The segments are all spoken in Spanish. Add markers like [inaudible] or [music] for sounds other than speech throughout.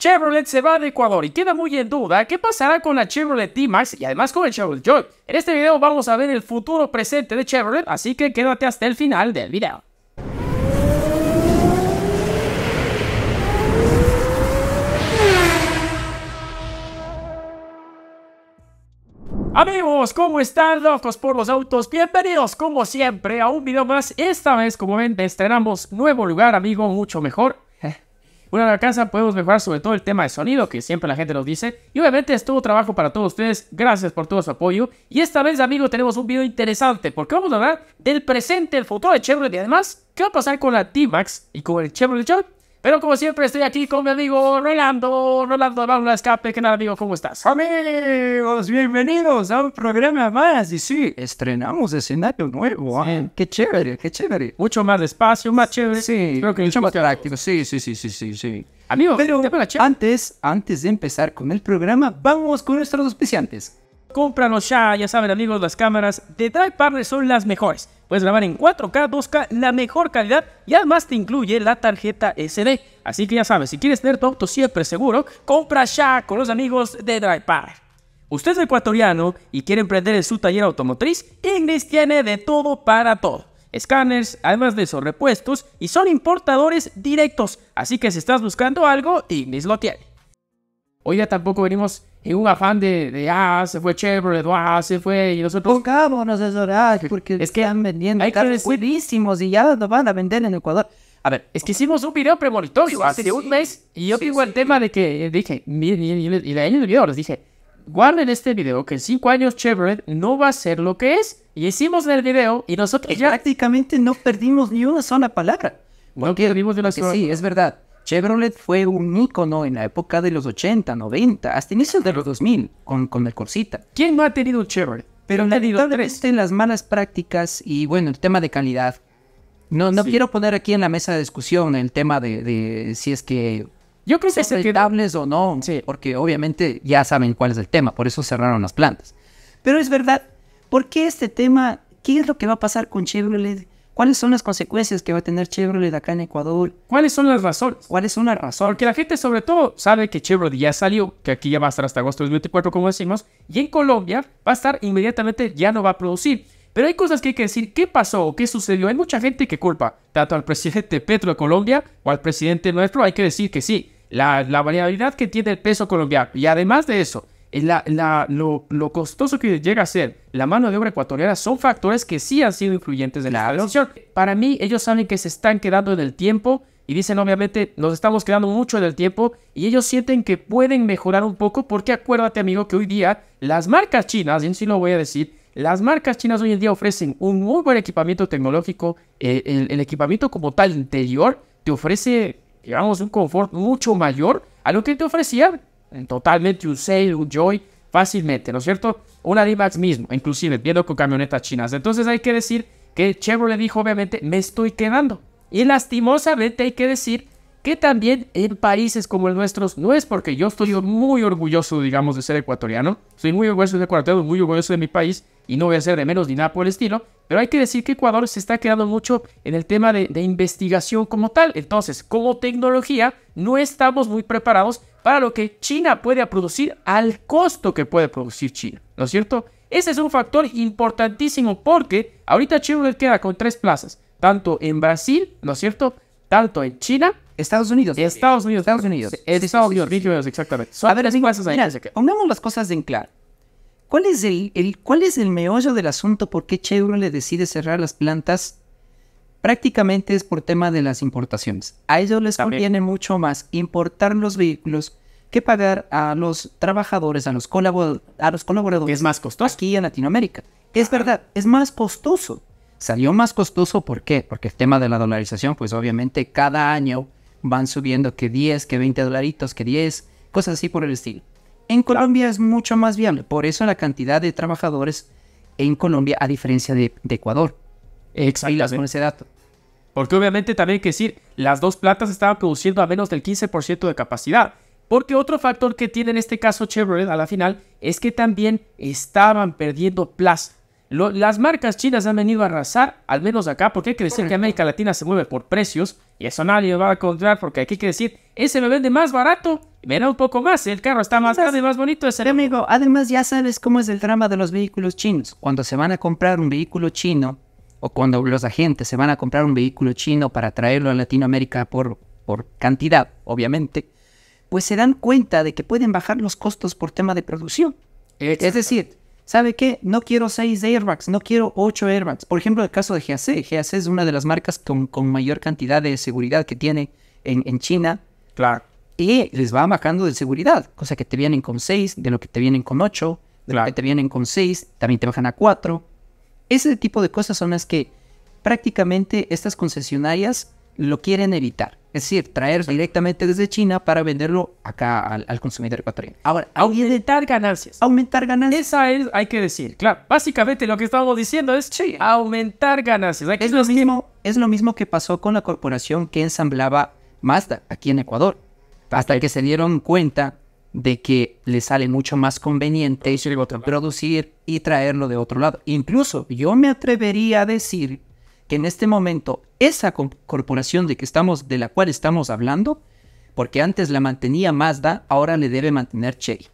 Chevrolet se va de Ecuador y queda muy en duda qué pasará con la Chevrolet t max y además con el Chevrolet Joy. En este video vamos a ver el futuro presente de Chevrolet, así que quédate hasta el final del video. Amigos, ¿cómo están locos por los autos? Bienvenidos como siempre a un video más. Esta vez, como ven, estrenamos nuevo lugar, amigo, mucho mejor. Una la casa podemos mejorar sobre todo el tema de sonido, que siempre la gente nos dice. Y obviamente es todo trabajo para todos ustedes. Gracias por todo su apoyo. Y esta vez, amigos, tenemos un video interesante, porque vamos a hablar del presente, el futuro de Chevrolet y además, ¿qué va a pasar con la T-Max y con el Chevrolet Job? Pero como siempre estoy aquí con mi amigo Rolando, Rolando vamos a Escape, que nada amigo, ¿cómo estás? Amigos, bienvenidos a un programa más. Y sí, estrenamos escenario nuevo. ¿ah? Qué chévere, qué chévere. Mucho más despacio, más chévere. Sí, Creo que mucho más práctico. Sí, sí, sí, sí, sí, sí. Amigo, pero antes, antes de empezar con el programa, vamos con nuestros auspiciantes. Cómpranos ya, ya saben amigos, las cámaras de Drive Partner son las mejores. Puedes grabar en 4K, 2K, la mejor calidad y además te incluye la tarjeta SD. Así que ya sabes, si quieres tener tu auto siempre seguro, compra ya con los amigos de DrivePar. Usted es ecuatoriano y quiere emprender en su taller automotriz, Ignis tiene de todo para todo. Scanners, además de esos repuestos, y son importadores directos. Así que si estás buscando algo, Ignis lo tiene. Hoy ya tampoco venimos en un afán de, de, ah, se fue Chevrolet, ah, se fue, y nosotros... Pongámonos ah, porque es que están vendiendo hay carros buenísimos y ya nos van a vender en Ecuador. A ver, es que hicimos un video premonitorio hace un mes, y yo digo el tema de que eh, dije, miren, y, y, año el video les dije, guarden este video, que en cinco años Chevrolet no va a ser lo que es, y hicimos el video, y nosotros ya... Prácticamente no perdimos ni una sola palabra. que perdimos de una sola Sí, es verdad Chevrolet fue un ícono en la época de los 80, 90, hasta inicios de los 2000, con, con el Corsita. ¿Quién no ha tenido un Chevrolet? Pero lamentablemente las malas prácticas y bueno, el tema de calidad. No, no quiero poner aquí en la mesa de discusión el tema de, si es que yo creo que son o no, porque obviamente ya saben cuál es el tema, por eso cerraron las plantas. Pero es verdad, ¿por qué este tema? ¿Qué es lo que va a pasar con Chevrolet? ¿Cuáles son las consecuencias que va a tener Chevrolet acá en Ecuador? ¿Cuáles son las razones? ¿Cuáles son las razones? Porque la gente sobre todo sabe que Chevrolet ya salió, que aquí ya va a estar hasta agosto de 2024, como decimos, y en Colombia va a estar inmediatamente, ya no va a producir. Pero hay cosas que hay que decir, ¿qué pasó o qué sucedió? Hay mucha gente que culpa tanto al presidente Petro de Colombia o al presidente nuestro, hay que decir que sí, la, la variabilidad que tiene el peso colombiano. Y además de eso, la, lo, costoso que llega a ser la mano de obra ecuatoriana son factores que sí han sido influyentes en la decisión. Para mí, ellos saben que se están quedando en el tiempo y dicen, obviamente, nos estamos quedando mucho en el tiempo y ellos sienten que pueden mejorar un poco porque acuérdate, amigo, que hoy día las marcas chinas, y sí lo voy a decir, las marcas chinas hoy en día ofrecen un muy buen equipamiento tecnológico. Eh, el, el, equipamiento como tal interior te ofrece, digamos, un confort mucho mayor a lo que te ofrecían totalmente un Joy, fácilmente, ¿no es cierto? Una D-Max mismo, inclusive viendo con camionetas chinas. Entonces hay que decir que Chevrolet dijo, obviamente, me estoy quedando. Y lastimosamente hay que decir que también en países como el nuestro no es porque yo estoy muy orgulloso, digamos, de ser ecuatoriano. Soy muy orgulloso de ecuatoriano, muy orgulloso de mi país y no voy a ser de menos ni nada por el estilo. Pero hay que decir que Ecuador se está quedando mucho en el tema de, investigación como tal. Entonces, como tecnología, no estamos muy preparados para lo que China puede producir al costo que puede producir China. ¿No es cierto? Ese es un factor importantísimo porque ahorita Chile queda con tres plazas, tanto en Brasil, ¿no es cierto? Tanto en China Estados Unidos. Estados Unidos. Estados Unidos. Estados Unidos. exactamente. a ver, así cosas pongamos las cosas en claro. ¿Cuál es el, el, ¿Cuál es el meollo del asunto por qué Chevrolet decide cerrar las plantas? Prácticamente es por tema de las importaciones. A ellos les conviene mucho más importar los vehículos que pagar a los trabajadores, a los, colabor a los colaboradores. Es más costoso. Aquí en Latinoamérica. Es verdad, es más costoso. Salió más costoso, ¿por qué? Porque el tema de la dolarización, pues obviamente cada año van subiendo que 10, que 20 dolaritos, que 10, cosas así por el estilo. En Colombia es mucho más viable, por eso la cantidad de trabajadores en Colombia a diferencia de, Ecuador. las con ese dato. Porque obviamente también hay que decir, las dos plantas estaban produciendo a menos del 15% de capacidad. Porque otro factor que tiene en este caso Chevrolet a la final es que también estaban perdiendo plaza las marcas chinas han venido a arrasar, al menos acá, porque hay que decir que América Latina se mueve por precios y eso nadie va a encontrar porque aquí hay que decir, ese me vende más barato, me da un poco más, el carro está más grande y más bonito. Ese amigo, además ya sabes cómo es el drama de los vehículos chinos. Cuando se van a comprar un vehículo chino o cuando los agentes se van a comprar un vehículo chino para traerlo a Latinoamérica por, por cantidad, obviamente, pues se dan cuenta de que pueden bajar los costos por tema de producción. Es decir, ¿sabe qué? No quiero 6 airbags, no quiero 8 airbags. Por ejemplo, el caso de GAC. GAC es una de las marcas con, mayor cantidad de seguridad que tiene en, China. Claro. Y les va bajando de seguridad, cosa que te vienen con 6, de lo que te vienen con 8, de lo que te vienen con 6, también te bajan a 4. Ese tipo de cosas son las que prácticamente estas concesionarias lo quieren evitar. Es decir, traer directamente desde China para venderlo acá al, consumidor ecuatoriano. Ahora, aumentar ganancias. Aumentar ganancias. Esa es, hay que decir, claro. Básicamente lo que estamos diciendo es sí. aumentar ganancias. es, lo mismo, es lo mismo que pasó con la corporación que ensamblaba Mazda aquí en Ecuador. Hasta que se dieron cuenta de que le sale mucho más conveniente producir y traerlo de otro lado. Incluso yo me atrevería a decir que en este momento esa corporación de, que estamos, de la cual estamos hablando, porque antes la mantenía Mazda, ahora le debe mantener Cherry.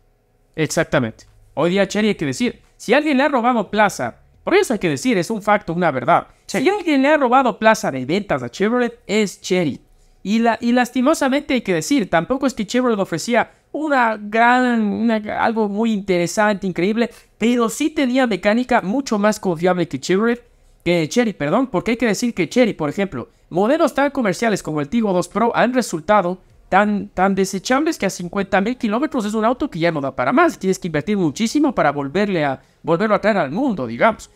Exactamente. Hoy día Cherry hay que decir, si alguien le ha robado plaza, por eso hay que decir, es un facto, una verdad. Si alguien le ha robado plaza de ventas a Chevrolet, es Cherry. Y, la, y lastimosamente hay que decir, tampoco es que Chevrolet ofrecía una gran, algo muy interesante, increíble, pero sí tenía mecánica mucho más confiable que Chevrolet que Cherry, perdón, porque hay que decir que Cherry, por ejemplo, modelos tan comerciales como el Tigo 2 Pro han resultado tan, tan desechables que a 50.000 kilómetros es un auto que ya no da para más. Tienes que invertir muchísimo para volverle a, volverlo a traer al mundo, digamos.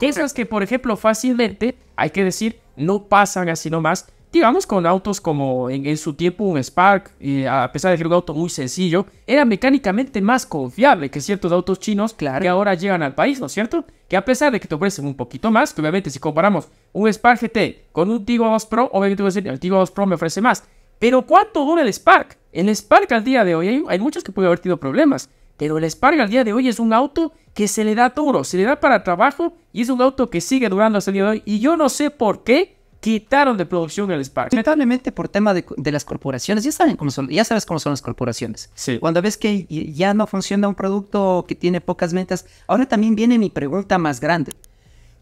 Cosas que, por ejemplo, fácilmente, hay que decir, no pasan así nomás digamos con autos como en, su tiempo un Spark, eh, a pesar de que un auto muy sencillo, era mecánicamente más confiable que ciertos autos chinos, claro, que ahora llegan al país, ¿no es cierto? Que a pesar de que te ofrecen un poquito más, que obviamente si comparamos un Spark GT con un Tiggo 2 Pro, obviamente voy a decir, el Tiggo 2 Pro me ofrece más. Pero ¿cuánto dura el Spark? El Spark al día de hoy, hay, hay muchos que pueden haber tenido problemas, pero el Spark al día de hoy es un auto que se le da duro, se le da para trabajo y es un auto que sigue durando hasta el día de hoy. Y yo no sé por qué quitaron de producción el Spark. Lamentablemente por tema de, las corporaciones, ya, saben cómo son, ya sabes cómo son las corporaciones. Sí. Cuando ves que ya no funciona un producto que tiene pocas ventas, ahora también viene mi pregunta más grande.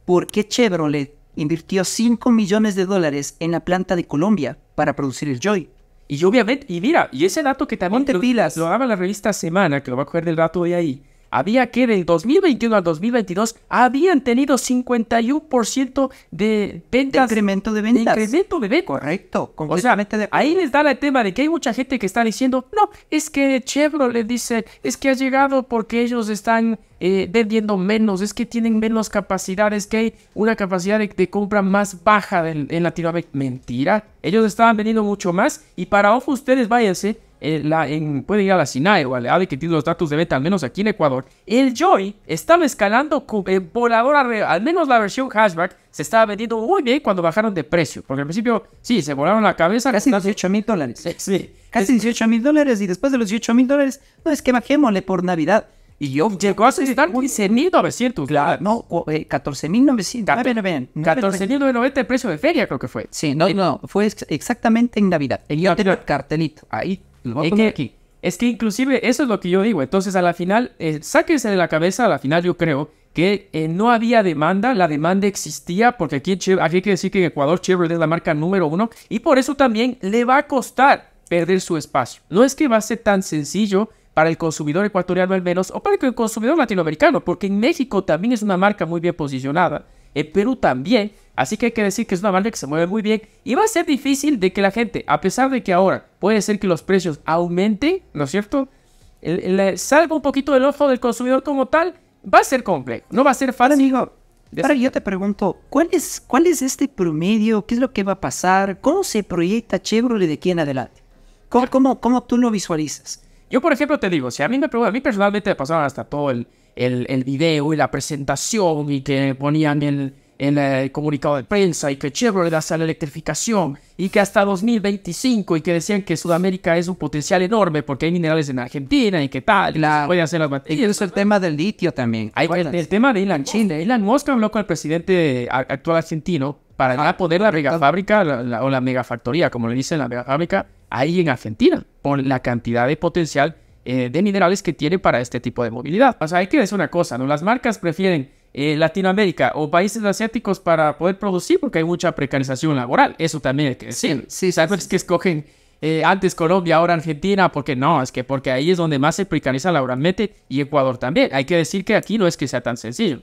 ¿Por qué Chevrolet invirtió 5 millones de dólares en la planta de Colombia para producir el Joy? Y obviamente, y mira, y ese dato que también te lo, pilas. lo daba la revista Semana, que lo va a coger del dato de ahí, había que del 2021 al 2022 habían tenido 51% de ventas. incremento de ventas. incremento de ventas. Correcto. O sea, ahí les da el tema de que hay mucha gente que está diciendo, no, es que Chevrolet dice, es que ha llegado porque ellos están eh, vendiendo menos, es que tienen menos capacidades, que hay una capacidad de, compra más baja en, Latinoamérica. Mentira. Ellos estaban vendiendo mucho más y para ojo ustedes váyanse eh, puede ir a la SINAE o a ADE que tiene los datos de beta, al menos aquí en Ecuador. El Joy estaba escalando eh, voladora, al menos la versión hashback se estaba vendiendo muy bien cuando bajaron de precio, porque al principio sí, se volaron la cabeza. Casi 18 mil dólares. sí. Casi 18 mil dólares y después de los 18 mil dólares, no es que bajémosle por Navidad. Y yo llegó a estar 15.900. Claro, no, eh, mil 14.990 el precio de feria, creo que fue. Sí, no, no, fue exactamente en Navidad. El cartelito. Ahí es que inclusive eso es lo que yo digo. Entonces, a la final, eh, sáquense de la cabeza, a la final yo creo que eh, no había demanda, la demanda existía, porque aquí, aquí hay que decir que Ecuador Chevrolet es la marca número uno, y por eso también le va a costar perder su espacio. No es que va a ser tan sencillo para el consumidor ecuatoriano al menos, o para el consumidor latinoamericano, porque en México también es una marca muy bien posicionada en Perú también. Así que hay que decir que es una banda que se mueve muy bien y va a ser difícil de que la gente, a pesar de que ahora puede ser que los precios aumenten, ¿no es cierto? Eh, Salvo un poquito del ojo del consumidor como tal, va a ser complejo, no va a ser fácil. Amigo, ahora yo te pregunto, ¿cuál es, ¿cuál es este promedio? ¿Qué es lo que va a pasar? ¿Cómo se proyecta Chevrolet de aquí en adelante? ¿Cómo, cómo, cómo tú lo visualizas? Yo, por ejemplo, te digo, si a mí me a mí personalmente me pasaron hasta todo el, el, video y la presentación y que ponían el, en el comunicado de prensa y que Chevrolet hace la electrificación y que hasta 2025 y que decían que Sudamérica es un potencial enorme porque hay minerales en Argentina y que tal, la, a hacer el tema del litio también. el, tema de Elon Chile. Elon Musk habló con el presidente actual argentino para ah, poder la ah, fábrica o la mega factoría, como le dicen la fábrica, ahí en Argentina, por la cantidad de potencial eh, de minerales que tiene para este tipo de movilidad. O sea, hay que decir una cosa, ¿no? Las marcas prefieren eh, Latinoamérica o países asiáticos para poder producir porque hay mucha precarización laboral. Eso también hay que decir. Sí, sí, Sabes que escogen eh, antes Colombia, ahora Argentina, porque no, es que porque ahí es donde más se precariza laboralmente y Ecuador también. Hay que decir que aquí no es que sea tan sencillo.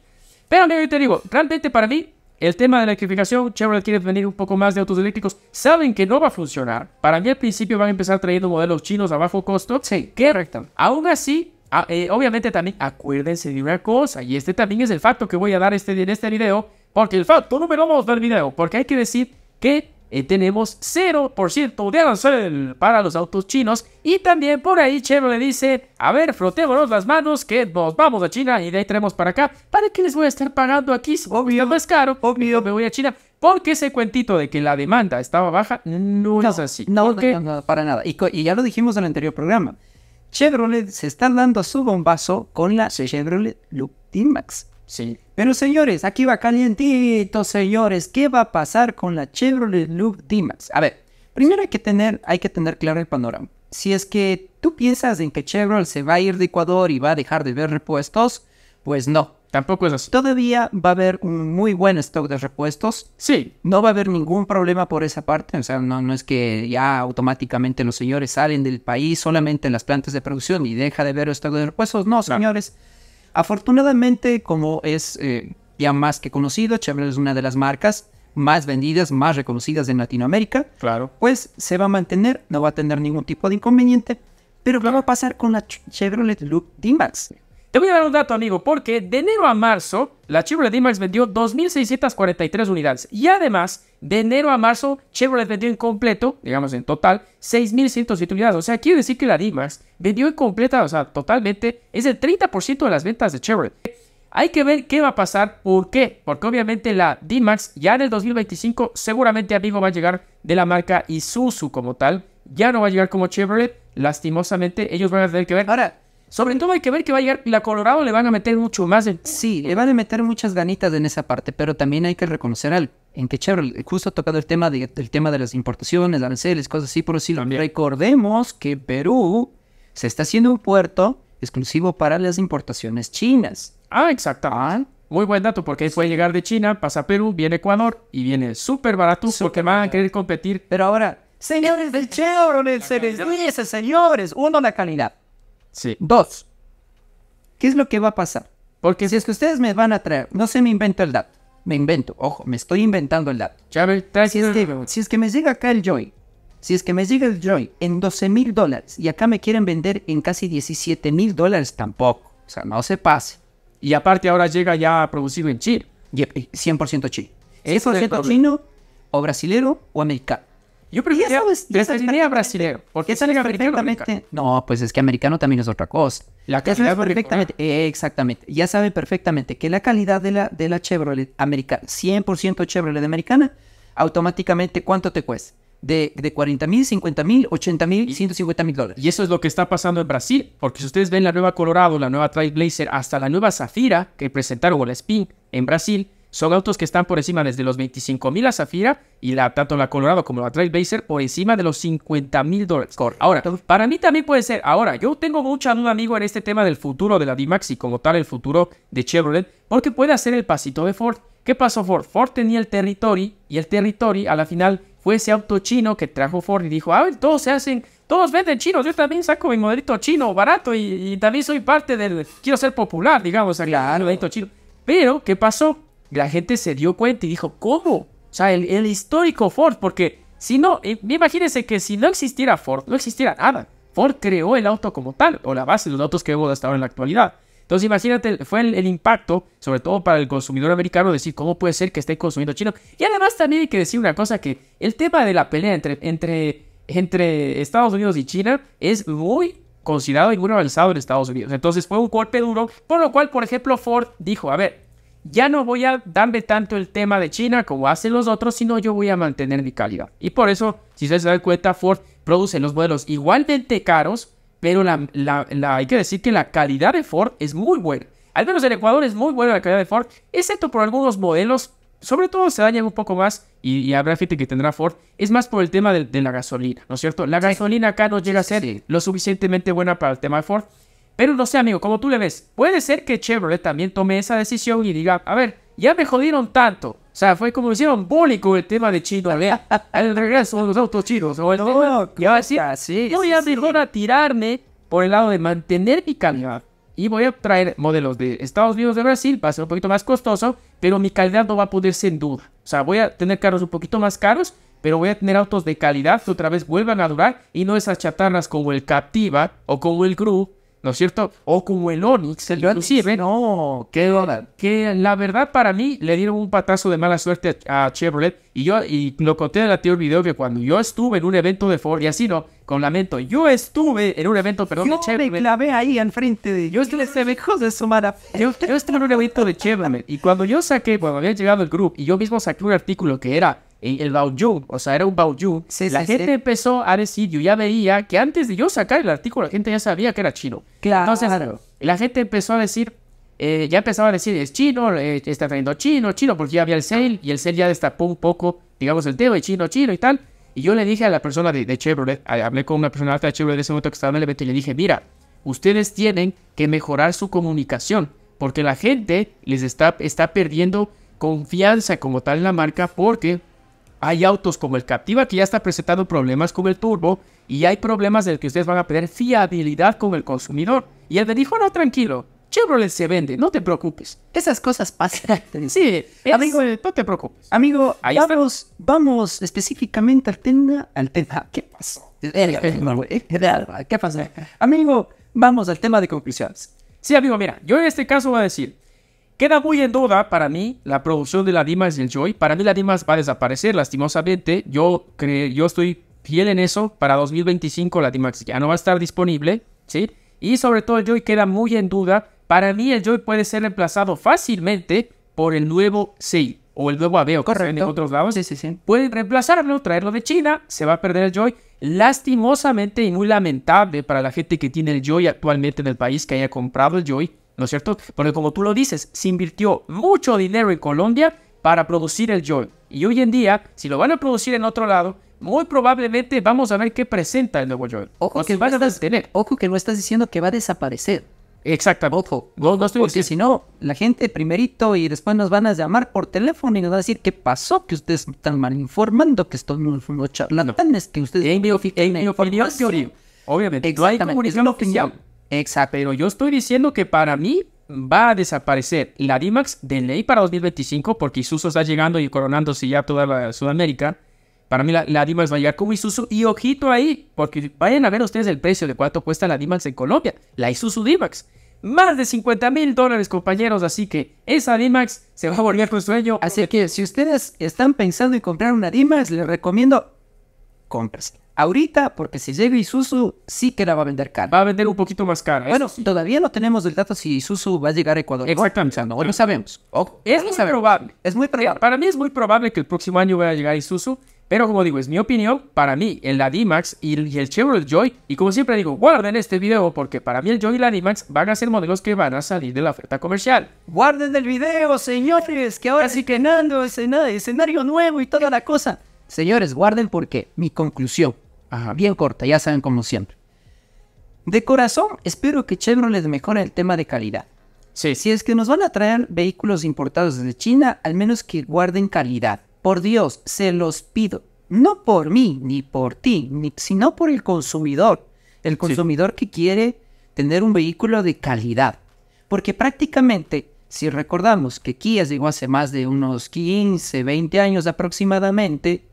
Pero te digo, realmente para mí el tema de la electrificación, Chevrolet quiere venir un poco más de autos eléctricos. Saben que no va a funcionar. Para mí al principio van a empezar trayendo modelos chinos a bajo costo. Sí, que rectan. Aún así, eh, obviamente también acuérdense de una cosa, y este también es el facto que voy a dar este, en este video, porque el facto número 2 del video, porque hay que decir que eh, tenemos 0% de arancel para los autos chinos. Y también por ahí Chevrolet dice, a ver, frotémonos las manos que nos vamos a China y de ahí tenemos para acá. ¿Para qué les voy a estar pagando aquí? Obvio. más caro, obvio. Me voy a China. Porque ese cuentito de que la demanda estaba baja no, es así. No, para nada. Y, ya lo dijimos en el anterior programa. Chevrolet se está dando a su bombazo con la Chevrolet Loop max Sí. Pero señores, aquí va calientito, señores. ¿Qué va a pasar con la Chevrolet Loop d A ver, primero hay que, tener, hay que tener claro el panorama. Si es que tú piensas en que Chevrolet se va a ir de Ecuador y va a dejar de ver repuestos, pues no. Tampoco es así. Todavía va a haber un muy buen stock de repuestos. Sí. No va a haber ningún problema por esa parte. O sea, no, no es que ya automáticamente los señores salen del país solamente en las plantas de producción y deja de ver stock de repuestos. No, señores. Afortunadamente, como es eh, ya más que conocido, Chevrolet es una de las marcas más vendidas, más reconocidas en Latinoamérica. Claro. Pues se va a mantener, no va a tener ningún tipo de inconveniente. Pero ¿qué va a pasar con la Chevrolet Look D-Max? Te voy a dar un dato, amigo, porque de enero a marzo, la Chevrolet D-Max vendió 2.643 unidades. Y además, de enero a marzo, Chevrolet vendió en completo, digamos en total, 6.107 unidades. O sea, quiero decir que la D-Max vendió en completa, o sea, totalmente, es el 30% de las ventas de Chevrolet. Hay que ver qué va a pasar, por qué. Porque obviamente la D-Max ya en el 2025 seguramente, amigo, va a llegar de la marca Isuzu como tal. Ya no va a llegar como Chevrolet. Lastimosamente, ellos van a tener que ver. Ahora, sobre todo hay que ver que va a llegar la Colorado, le van a meter mucho más. de... Sí, le van a meter muchas ganitas en esa parte, pero también hay que reconocer al... En que Chevrolet, justo tocado el tema, de, el tema de las importaciones, aranceles, cosas así por decirlo. lo Recordemos que Perú se está haciendo un puerto exclusivo para las importaciones chinas. Ah, exacto. Ah. Muy buen dato, porque ahí puede llegar de China, pasa a Perú, viene Ecuador y viene súper barato porque van a querer competir. Pero ahora, señores del Chevrolet, señores, señores, uno de calidad. Dos, ¿qué es lo que va a pasar? Porque si es que ustedes me van a traer, no se me invento el dato, me invento, ojo, me estoy inventando el dato. Chávez, si, es que, si es que me llega acá el Joy, si es que me llega el Joy en 12 mil dólares y acá me quieren vender en casi 17 mil dólares tampoco, o sea, no se pase. Y aparte ahora llega ya producido en Chile. 100% eh, Chile. ¿Es 100% chino o brasilero o americano? Yo preferiría, preferiría brasileño, porque sale perfectamente. No, pues es que americano también es otra cosa. La calidad perfectamente, eh, exactamente. Ya saben perfectamente que la calidad de la, de la Chevrolet americana, 100% Chevrolet americana, automáticamente, ¿cuánto te cuesta? de, de 40 mil, 50 mil, 80 mil, 150 mil dólares. Y eso es lo que está pasando en Brasil, porque si ustedes ven la nueva Colorado, la nueva Trailblazer, hasta la nueva Zafira que presentaron o la Spin en Brasil, son autos que están por encima desde los $25,000 a la Zafira y tanto la Colorado como la Trailblazer por encima de los 50 mil dólares. Ahora, para mí también puede ser. Ahora, yo tengo mucha duda, amigo, en este tema del futuro de la D-Max y como tal el futuro de Chevrolet, porque puede ser el pasito de Ford. ¿Qué pasó Ford? Ford tenía el Territory y el Territory a la final fue ese auto chino que trajo Ford y dijo, Ah, todos se hacen, todos venden chinos, yo también saco mi modelito chino barato y, y también soy parte del, quiero ser popular, digamos, el modelito chino. Pero, ¿qué pasó? la gente se dio cuenta y dijo, ¿cómo? O sea, el, histórico Ford, porque si no, eh, imagínense que si no existiera Ford, no existiera nada. Ford creó el auto como tal, o la base de los autos que vemos hasta ahora en la actualidad. Entonces imagínate, fue el, impacto, sobre todo para el consumidor americano, decir cómo puede ser que esté consumiendo chino. Y además también hay que decir una cosa, que el tema de la pelea entre, entre, entre Estados Unidos y China es muy considerado y muy avanzado en Estados Unidos. Entonces fue un golpe duro, por lo cual, por ejemplo, Ford dijo, a ver, ya no voy a darme tanto el tema de China como hacen los otros, sino yo voy a mantener mi calidad. Y por eso, si ustedes se dan cuenta, Ford produce los modelos igualmente caros, pero la, hay que decir que la calidad de Ford es muy buena. Al menos en Ecuador es muy buena la calidad de Ford, excepto por algunos modelos, sobre todo se dañan un poco más, y, habrá gente que tendrá Ford, es más por el tema de, de la gasolina, ¿no es cierto? La gasolina acá no llega a ser lo suficientemente buena para el tema de Ford, pero no sé, amigo, como tú le ves, puede ser que Chevrolet también tome esa decisión y diga, a ver, ya me jodieron tanto. O sea, fue como hicieron con el tema de Chino, ¿eh? al [laughs] regreso de los autos chinos. O el ya decir, yo voy a a tirarme por el lado de mantener mi calidad. Y voy a traer modelos de Estados Unidos, de Brasil, para ser un poquito más costoso, pero mi calidad no va a ser en duda. O sea, voy a tener carros un poquito más caros, pero voy a tener autos de calidad que otra vez vuelvan a durar y no esas chatarras como el Captiva o como el Gru ¿no es cierto? O como el Onix, inclusive. no, qué dólar. Que la verdad para mí le dieron un patazo de mala suerte a, Chevrolet. Y yo y lo conté en el anterior video que cuando yo estuve en un evento de Ford, y así no, con lamento, yo estuve en un evento, perdón, de Chevrolet. me ve ahí enfrente de... Yo estuve, de su yo, yo estuve en un evento de Chevrolet. Y cuando yo saqué, cuando había llegado el grupo, y yo mismo saqué un artículo que era el Baoyu, o sea, era un Baoyu, la gente empezó a decir, yo ya veía que antes de yo sacar el artículo, la gente ya sabía que era chino. Claro. Entonces, la gente empezó a decir, eh, ya empezaba a decir, es chino, eh, está trayendo chino, chino, porque ya había el sale y el sale ya destapó un poco, digamos, el tema de chino, chino y tal. Y yo le dije a la persona de, Chevrolet, hablé con una persona de Chevrolet de ese momento que estaba en el evento y le dije, mira, ustedes tienen que mejorar su comunicación, porque la gente les está, está perdiendo confianza como tal en la marca, porque hay autos como el Captiva que ya está presentando problemas con el turbo y hay problemas del que ustedes van a perder fiabilidad con el consumidor. Y él me dijo, no, tranquilo, Chevrolet se vende, no te preocupes. Esas cosas pasan. sí, amigo, no te preocupes. Amigo, vamos, vamos específicamente al tema, al tema, ¿qué pasó? Eh. Eh, ¿Qué pasó? Amigo, vamos al tema de conclusiones. Sí, amigo, mira, yo en este caso voy a decir, Queda muy en duda para mí la producción de la Dimas y el Joy. Para mí la Dimas va a desaparecer, lastimosamente. Yo, creo, yo estoy fiel en eso. Para 2025 la Dimas ya no va a estar disponible, ¿sí? Y sobre todo el Joy queda muy en duda. Para mí el Joy puede ser reemplazado fácilmente por el nuevo Sei o el nuevo Aveo que en otros lados. Sí, sí, sí. Pueden reemplazarlo, traerlo de China, se va a perder el Joy. Lastimosamente y muy lamentable para la gente que tiene el Joy actualmente en el país, que haya comprado el Joy ¿no es cierto? Porque como tú lo dices, se invirtió mucho dinero en Colombia para producir el Joy. Y hoy en día, si lo van a producir en otro lado, muy probablemente vamos a ver qué presenta el nuevo Joy. Ojo, que, van a ojo que no estás diciendo que va a desaparecer. Exactamente. Ojo, no, porque si no, la gente primerito y después nos van a llamar por teléfono y nos va a decir qué pasó, que ustedes están mal informando, que esto no fue charlatanes, que ustedes... En mi, opinión, obviamente. No hay comunicación Exacto. Pero yo estoy diciendo que para mí va a desaparecer la DIMAX de ley para 2025 porque Isuzu está llegando y coronándose ya toda la Sudamérica. Para mí la, DIMAX va a llegar como Isuzu y ojito ahí, porque vayan a ver ustedes el precio de cuánto cuesta la DIMAX en Colombia, la Isuzu DIMAX. Más de 50 mil dólares, compañeros, así que esa DIMAX se va a volver con sueño. Así que si ustedes están pensando en comprar una DIMAX, les recomiendo compras. Ahorita, porque si llega Isuzu, sí que la va a vender cara. Va a vender un poquito más cara. ¿eh? Bueno, todavía no tenemos el dato si Isuzu va a llegar a Ecuador. Exactamente. No, lo sabemos. es muy probable. Es muy probable. Para mí es muy probable que el próximo año vaya a llegar Isuzu. Pero como digo, es mi opinión, para mí el Adimax y el, y el Chevrolet Joy, y como siempre digo, guarden este video porque para mí el Joy y la max van a ser modelos que van a salir de la oferta comercial. Guarden el video, señores, que ahora sí que Nando, escenario nuevo y toda la cosa. Señores, guarden porque mi conclusión, bien corta, ya saben como siempre. De corazón, espero que Chevrolet mejore el tema de calidad. Sí. Si es que nos van a traer vehículos importados desde China, al menos que guarden calidad. Por Dios, se los pido. No por mí, ni por ti, sino por el consumidor. El consumidor que quiere tener un vehículo de calidad. Porque prácticamente, si recordamos que Kia llegó hace más de unos 15, 20 años aproximadamente,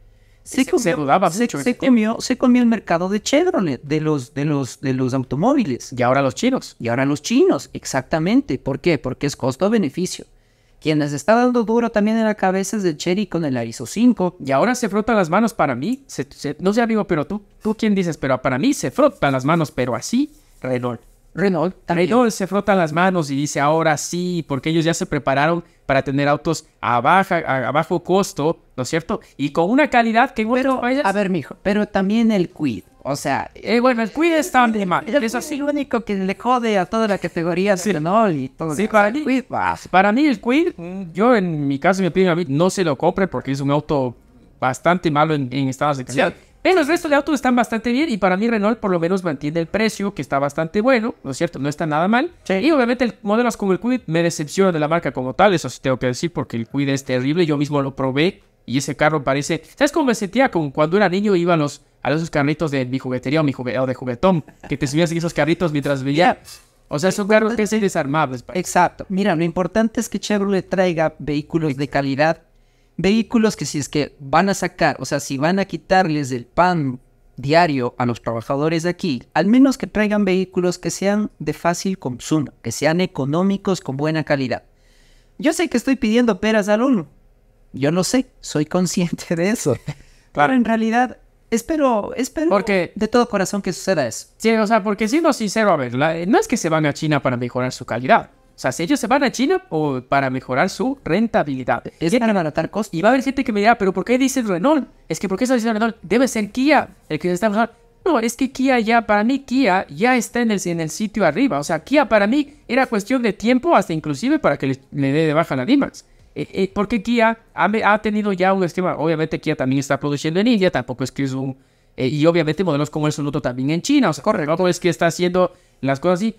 se, comió, se, ¿eh? comió, se, comió, el mercado de Chevrolet, de los, de, los, de los automóviles. Y ahora los chinos. Y ahora los chinos, exactamente. ¿Por qué? Porque es costo-beneficio. Quienes les está dando duro también en la cabeza es de Cherry con el Arizo 5. Y ahora se frotan las manos para mí. no sé, amigo, pero tú, tú quién dices, pero para mí se frotan las manos, pero así, Renault. Renault también. Renault se frota las manos y dice ahora sí, porque ellos ya se prepararon para tener autos a, baja, a, bajo costo, ¿no es cierto? Y con una calidad que... Bueno, a ver, mijo, pero también el quid. O sea, eh, bueno, el quid está de mal. es así. lo único que le jode a toda la categoría Renault y todo. Sí, para mí, para mí el quid, yo en mi caso, mi opinión, a mí no se lo compre porque es un auto bastante malo en, estados de pero el resto de autos están bastante bien y para mí Renault por lo menos mantiene el precio, que está bastante bueno, ¿no es cierto? No está nada mal. Y obviamente el modelos como el Quid me decepciona de la marca como tal, eso sí tengo que decir, porque el Quid es terrible, yo mismo lo probé y ese carro parece... ¿Sabes cómo me sentía? Como cuando era niño iba a los... esos carritos de mi juguetería o, mi juguet de juguetón, que te subías en esos carritos mientras veía. O sea, esos carros que se desarmables. Pues. Exacto. Mira, lo importante es que Chevrolet traiga vehículos de calidad Vehículos que si es que van a sacar, o sea, si van a quitarles el pan diario a los trabajadores de aquí, al menos que traigan vehículos que sean de fácil consumo, que sean económicos con buena calidad. Yo sé que estoy pidiendo peras al uno. Yo no sé, soy consciente de eso. [laughs] Pero en realidad, espero, espero de todo corazón que suceda eso. Sí, o sea, porque siendo sincero, a ver, no es que se van a China para mejorar su calidad. O sea, si ellos se van a China o para mejorar su rentabilidad. Es para anotar costos. Y va a haber gente que me dirá, pero ¿por qué dice Renault? Es que ¿por qué está diciendo Renault? Debe ser Kia el que está bajando. No, es que Kia ya, para mí Kia ya está en el, en el sitio arriba. O sea, Kia para mí era cuestión de tiempo hasta inclusive para que le, dé de baja la d e, e, porque Kia ha, tenido ya un esquema. Obviamente Kia también está produciendo en India, tampoco es que es un... Eh, y obviamente modelos como el soluto también en China. O sea, corre, ¿cómo es que está haciendo las cosas así.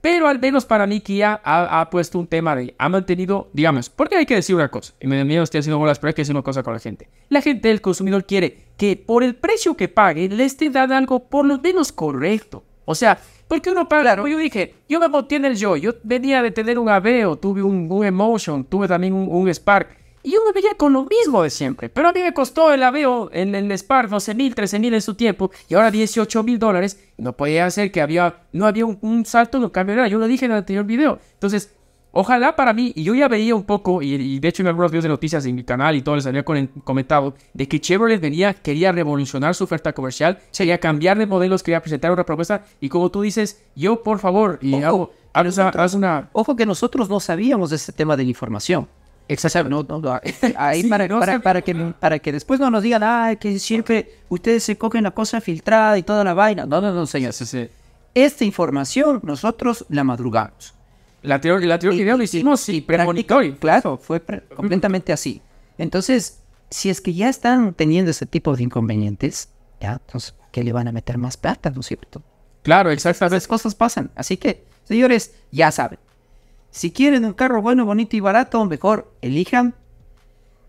Pero al menos para mí Kia ha, ha, puesto un tema de, ha mantenido, digamos, porque hay que decir una cosa, y me da miedo estoy haciendo bolas, pero hay que decir una cosa con la gente. La gente, el consumidor quiere que por el precio que pague le esté dando algo por lo menos correcto. O sea, porque uno paga, claro. yo dije, yo me monté en el yo, yo venía de tener un Aveo, tuve un, Emotion, tuve también un Spark, y uno veía con lo mismo de siempre. Pero a mí me costó el aveo en el SPAR 12 mil, 13 mil en su tiempo. Y ahora 18 mil dólares. No podía hacer que había, no había un, salto en de nada Yo lo dije en el anterior video. Entonces, ojalá para mí, y yo ya veía un poco, y, de hecho en algunos videos de noticias en mi canal y todo les había comentado, de que Chevrolet venía, quería revolucionar su oferta comercial, quería cambiar de modelos, quería presentar una propuesta. Y como tú dices, yo por favor, y hago, haz una, Ojo que nosotros no sabíamos de este tema de la información. Exacto, no, [laughs] [laughs] Ahí para, que, para que después no nos digan, que siempre ustedes se cogen la cosa filtrada y toda la vaina. No, no, no, señor. Esta información nosotros la madrugamos. La teoría la lo hicimos sí, pero Claro, fue completamente así. Entonces, si es que ya están teniendo ese tipo de inconvenientes, ya, entonces, qué le van a meter más plata, ¿no es cierto? Claro, exactamente. Esas cosas pasan. Así que, señores, ya saben si quieren un carro bueno, bonito y barato, mejor elijan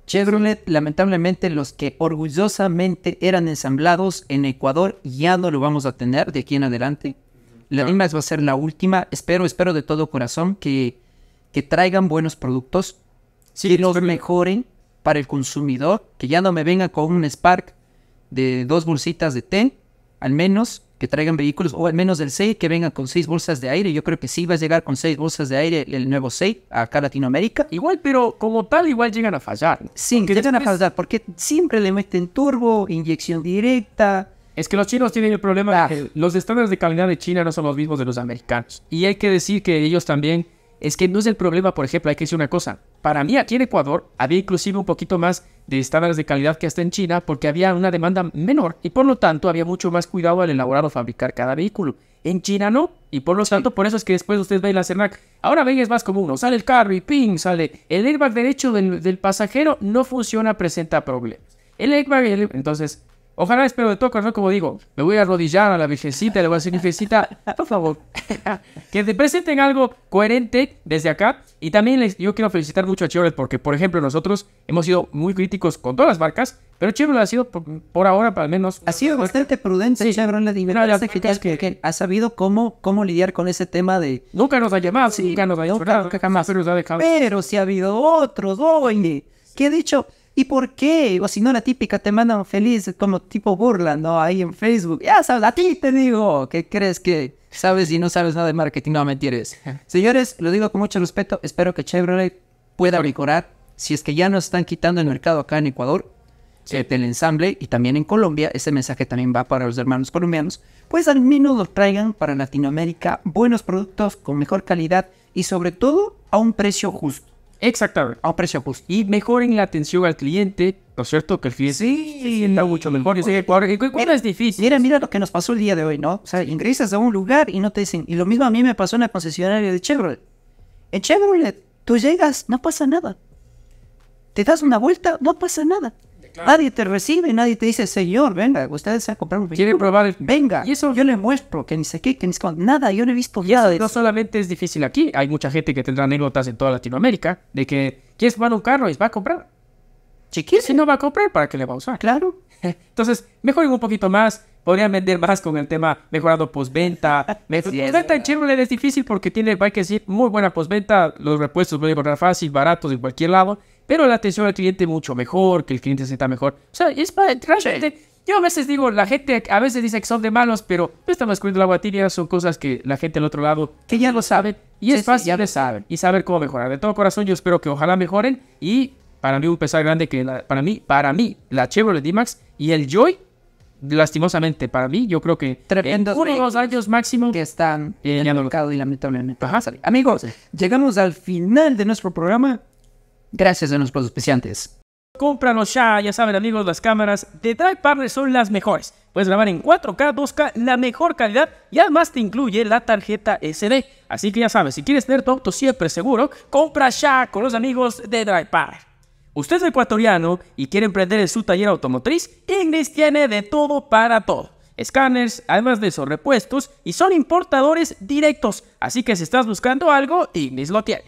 Chevrolet. Lamentablemente los que orgullosamente eran ensamblados en Ecuador ya no lo vamos a tener de aquí en adelante. La misma va a ser la última. Espero, espero de todo corazón que, que traigan buenos productos, que los mejoren para el consumidor, que ya no me venga con un Spark de dos bolsitas de té, al menos que traigan vehículos, o al menos el 6, que vengan con seis bolsas de aire. Yo creo que sí va a llegar con seis bolsas de aire el nuevo 6 acá en Latinoamérica. Igual, pero como tal, igual llegan a fallar. Sí, porque llegan a fallar, porque siempre le meten turbo, inyección directa. Es que los chinos tienen el problema ah. que los estándares de calidad de China no son los mismos de los americanos. Y hay que decir que ellos también es que no es el problema, por ejemplo, hay que decir una cosa. Para mí aquí en Ecuador había inclusive un poquito más de estándares de calidad que hasta en China porque había una demanda menor y por lo tanto había mucho más cuidado al elaborar o fabricar cada vehículo. En China no, y por lo tanto por eso es que después ustedes ven la CERNAC. Ahora ven es más común, ¿no? sale el carro y ping, sale. El airbag derecho del, pasajero no funciona, presenta problemas. El airbag, entonces Ojalá, espero de todo corazón, como digo, me voy a arrodillar a la virgencita, le voy a decir, virgencita, por favor, que te presenten algo coherente desde acá. Y también les, yo quiero felicitar mucho a Chevrolet porque, por ejemplo, nosotros hemos sido muy críticos con todas las marcas, pero Chevrolet ha sido, por, por ahora, al menos... Ha sido bastante prudente sí. y me que, ha sabido cómo, cómo lidiar con ese tema de... Nunca nos ha llamado, nunca nos ha llamado, nunca, nunca jamás. Pero, si ha habido otros, oye, que he dicho... ¿Y por qué? O si no, la típica te mandan feliz como tipo burla, ¿no? Ahí en Facebook. Ya sabes, a ti te digo ¿Qué crees que sabes y no sabes nada de marketing. No, mentiras. Señores, lo digo con mucho respeto. Espero que Chevrolet pueda mejorar. Si es que ya nos están quitando el mercado acá en Ecuador, en eh, el ensamble y también en Colombia, ese mensaje también va para los hermanos colombianos, pues al menos nos traigan para Latinoamérica buenos productos con mejor calidad y sobre todo a un precio justo. Exactamente. A precio Y mejoren la atención al cliente, ¿no es cierto? Que el cliente sí, está mucho mejor. mira, es difícil. Mira, mira lo que nos pasó el día de hoy, ¿no? O sea, ingresas a un lugar y no te dicen. Y lo mismo a mí me pasó en la concesionaria de Chevrolet. En Chevrolet, tú llegas, no pasa nada. Te das una vuelta, no pasa nada. Nadie te recibe, nadie te dice, señor, venga, ustedes se han comprar un vehículo. Quiere probar el... Venga, yo le muestro que ni sé qué, que ni sé nada, yo no he visto ya. No solamente es difícil aquí, hay mucha gente que tendrá anécdotas en toda Latinoamérica de que quieres van un carro y va a comprar. quieres? Si no va a comprar, ¿para qué le va a usar? Claro. [laughs] Entonces, mejor un poquito más, podría vender más con el tema mejorado postventa. postventa [laughs] en Chevrolet es difícil porque tiene, hay que decir, muy buena postventa. Los repuestos pueden encontrar fácil, baratos en cualquier lado. Pero la atención al cliente mucho mejor, que el cliente se sienta mejor. O sea, es para Yo a veces digo, la gente a veces dice que son de malos, pero no estamos cubriendo la guatina. son cosas que la gente al otro lado, que ya lo saben, y es fácil, ya lo saben, y saber cómo mejorar. De todo corazón, yo espero que ojalá mejoren, y para mí un pesar grande que, para mí, para mí, la Chevrolet D-Max y el Joy lastimosamente para mí, yo creo que uno años máximo que están en el mercado y lamentablemente. Amigos, llegamos al final de nuestro programa. Gracias a nuestros auspiciantes. Cómpranos ya, ya saben amigos, las cámaras de Drive son las mejores. Puedes grabar en 4K, 2K, la mejor calidad y además te incluye la tarjeta SD. Así que ya sabes, si quieres tener tu auto siempre seguro, compra ya con los amigos de Drive Usted es ecuatoriano y quiere emprender en su taller automotriz, Ignis tiene de todo para todo. Scanners, además de esos repuestos, y son importadores directos, así que si estás buscando algo, Ignis lo tiene.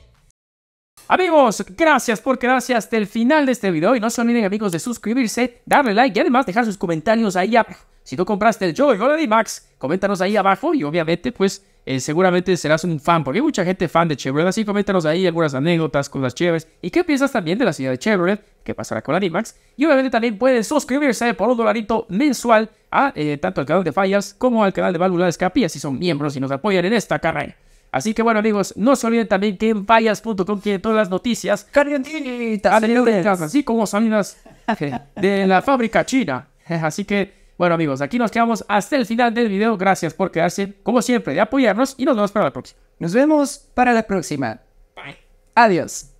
Amigos, gracias por quedarse hasta el final de este video y no se olviden amigos de suscribirse, darle like y además dejar sus comentarios ahí abajo. Si tú compraste el Joy Gold Max, coméntanos ahí abajo y obviamente pues eh, seguramente serás un fan, porque hay mucha gente fan de Chevrolet, así coméntanos ahí algunas anécdotas, con las chéveres, y qué piensas también de la ciudad de Chevrolet, qué pasará con la Dimax? y obviamente también pueden suscribirse por un dolarito mensual a eh, tanto al canal de Fallas como al canal de Válvula de Escapilla Si son miembros y nos apoyan en esta carrera. Así que bueno amigos, no se olviden también que en fallas.com tienen todas las noticias calientitas, así como salidas eh, de la fábrica china. [laughs] Así que bueno amigos, aquí nos quedamos hasta el final del video. Gracias por quedarse, como siempre, de apoyarnos y nos vemos para la próxima. Nos vemos para la próxima. Bye. Adiós.